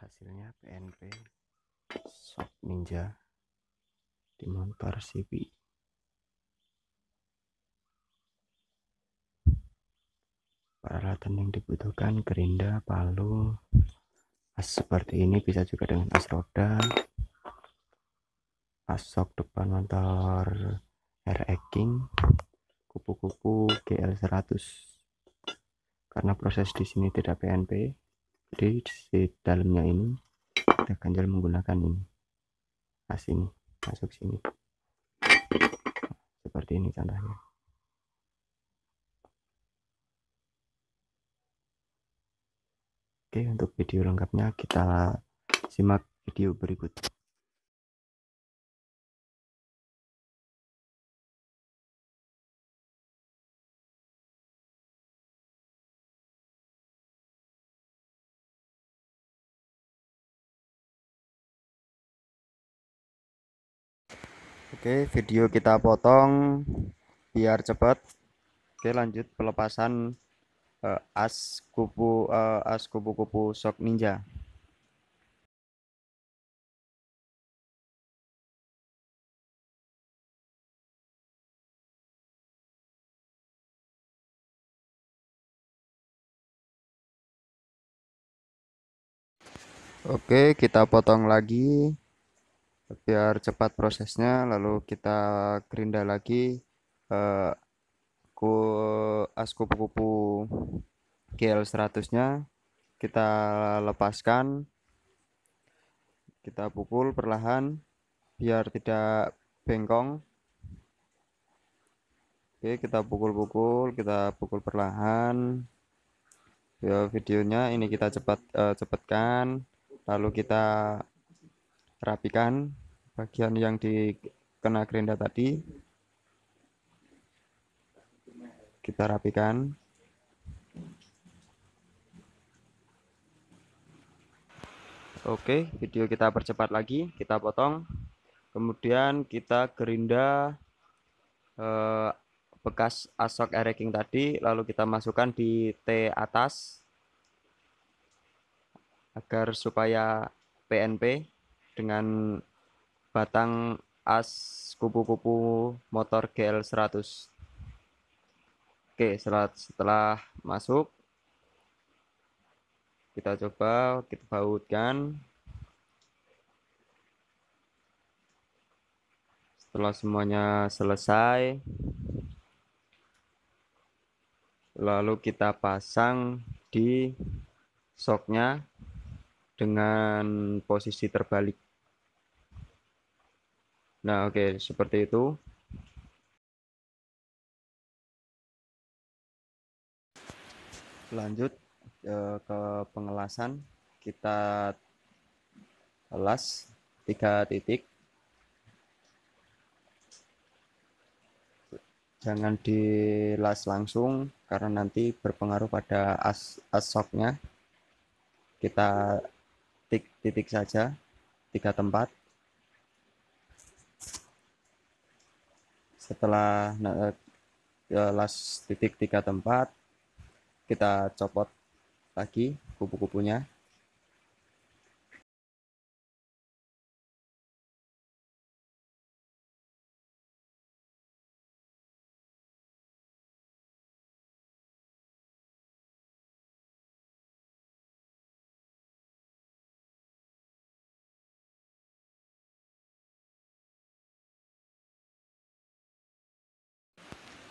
hasilnya PNP sok Ninja dimontor CV peralatan yang dibutuhkan gerinda, palu as seperti ini bisa juga dengan as roda as sok depan motor RX King kupu-kupu GL100 karena proses di sini tidak PNP jadi di dalamnya ini kita ganjal menggunakan ini pas ini masuk sini seperti ini contohnya oke untuk video lengkapnya kita simak video berikutnya Oke, video kita potong biar cepat. Oke, lanjut pelepasan uh, as kupu uh, as kupu-kupu sok ninja. Oke, kita potong lagi biar cepat prosesnya lalu kita gerinda lagi eh, ku eh, as kupu-kupu GL 100 nya kita lepaskan kita pukul perlahan biar tidak bengkong Oke, kita pukul-pukul, kita pukul perlahan. Ya, videonya ini kita cepat uh, cepatkan, lalu kita rapikan bagian yang dikena gerinda tadi kita rapikan Oke, video kita percepat lagi, kita potong. Kemudian kita gerinda eh, bekas asok ereking tadi, lalu kita masukkan di T atas agar supaya PNP dengan batang as kupu-kupu motor GL100 Oke setelah masuk kita coba kita bautkan setelah semuanya selesai lalu kita pasang di soknya dengan posisi terbalik Nah, oke, okay, seperti itu. Lanjut eh, ke pengelasan, kita las tiga titik. Jangan dilas langsung karena nanti berpengaruh pada as asoknya. Kita titik-titik saja tiga tempat setelah nah, eh, titik tiga tempat kita copot lagi kupu-kupunya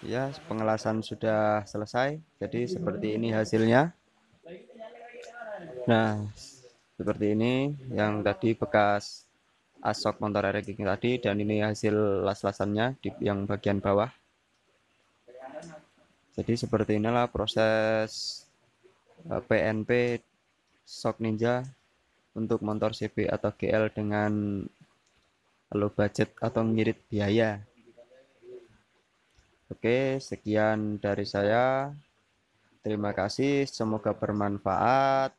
Ya, pengelasan sudah selesai. Jadi seperti ini hasilnya. Nah, seperti ini yang tadi bekas asok motor air kicking tadi dan ini hasil las-lasannya di yang bagian bawah. Jadi seperti inilah proses PNP e, sok Ninja untuk motor CB atau GL dengan low budget atau ngirit biaya. Oke, sekian dari saya. Terima kasih, semoga bermanfaat.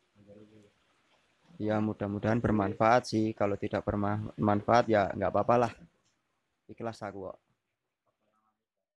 Ya, mudah-mudahan bermanfaat sih. Kalau tidak bermanfaat ya nggak apa-apalah. Ikhlas aku kok.